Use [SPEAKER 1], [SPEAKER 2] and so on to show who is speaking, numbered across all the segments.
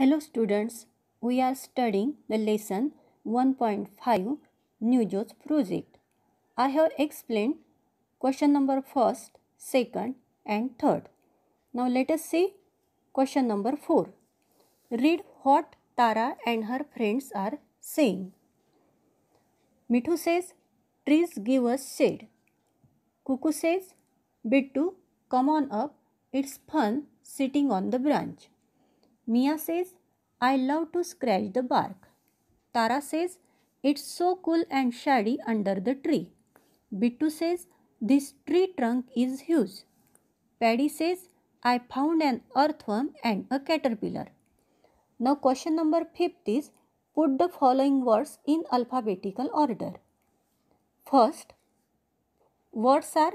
[SPEAKER 1] Hello students, we are studying the lesson 1.5 New Jobs project. I have explained question number first, second and third. Now let us see question number 4. Read what Tara and her friends are saying. Mithu says, trees give us shade. Cuckoo says, Bittu, come on up, it's fun sitting on the branch. Mia says, I love to scratch the bark. Tara says, It's so cool and shady under the tree. Bittu says, This tree trunk is huge. Paddy says, I found an earthworm and a caterpillar. Now, question number 5 is put the following words in alphabetical order. First, words are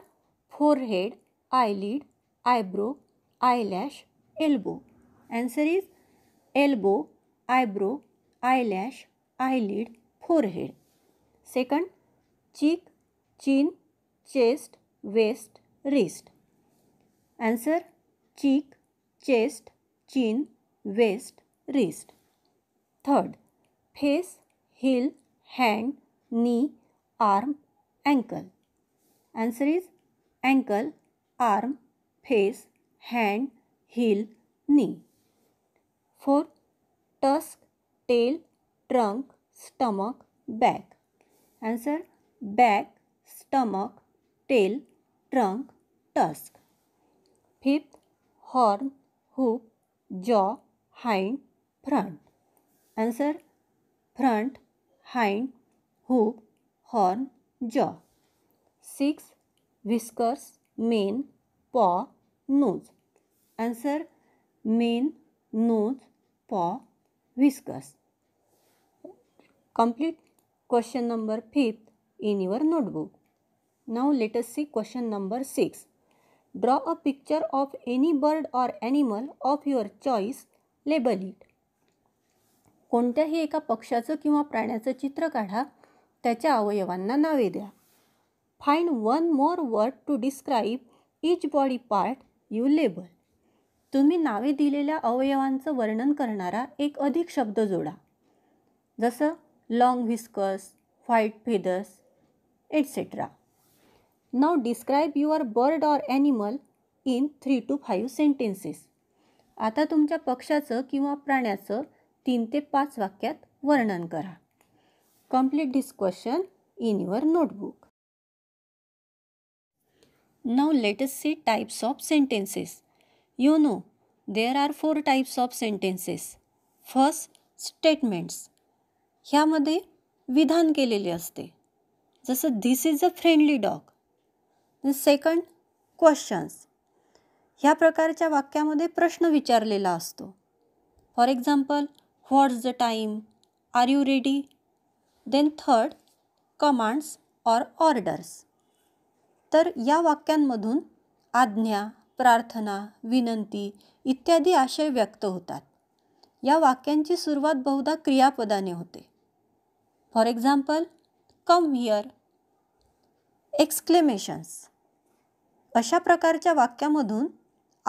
[SPEAKER 1] forehead, eyelid, eyebrow, eyelash, elbow. Answer is elbow eyebrow eyelash eyelid forehead second cheek chin chest waist wrist answer cheek chest chin waist wrist third face heel hand knee arm ankle answer is ankle arm face hand heel knee 4. Tusk, tail, trunk, stomach, back. Answer back, stomach, tail, trunk, tusk. Fifth, horn, hoop, jaw, hind, front. Answer front, hind, hoop, horn, jaw. 6. Whiskers, mane, paw, nose. Answer mane, nose, paw whiskers complete question number fifth in your notebook Now let see question number six 6. A picture of any bird or animal of your choice label Label कोणत्याही एका पक्षाचं किंवा प्राण्याचं चित्र काढा त्याच्या अवयवांना नावे द्या find one more word to describe each body part you label तुम्ही नावे दिलेल्या अवयवांचं वर्णन करणारा एक अधिक शब्द जोडा जसं long whiskers white feathers etcetera now describe your bird or animal in three to five sentences आता तुमच्या पक्षाचं किंवा प्राण्याचं तीन ते पाच वाक्यात वर्णन करा complete this question in your notebook now let's see types of sentences you know there are four types of sentences first statements ह्यामध्ये विधान केलेले असते जसं this is a friendly dog second questions ह्या प्रकारच्या वाक्यामध्ये प्रश्न विचारलेला असतो for example is the time are you ready then third commands or orders तर या वाक्यांमधून आज्ञा प्रार्थना विनंती इत्यादी आशय व्यक्त होतात या वाक्यांची सुरुवात बहुधा क्रियापदाने होते for example come here exclamations अशा प्रकारच्या वाक्यामधून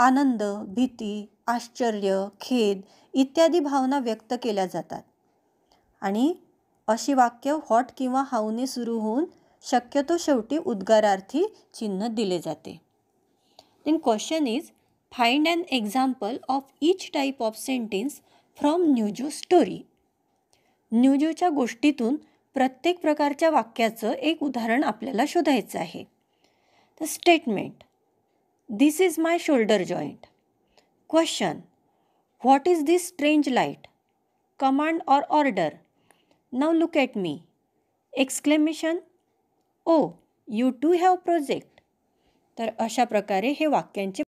[SPEAKER 1] आनंद भीती आश्चर्य खेद इत्यादी भावना व्यक्त केल्या जातात आणि अशी वाक्य हॉट किंवा हाऊने सुरू होऊन शक्यतो शेवटी उद्गारार्थी चिन्ह दिले जाते then question is find and example of each type of sentence from न्यूजो स्टोरी न्यूजोच्या गोष्टीतून प्रत्येक प्रकारच्या वाक्याचं एक उदाहरण आपल्याला शोधायचं आहे तर statement this is my shoulder joint question what is this strange light command or order now look at me exclamation oh you too have project तर अशा प्रकारे हे वाक्यांचे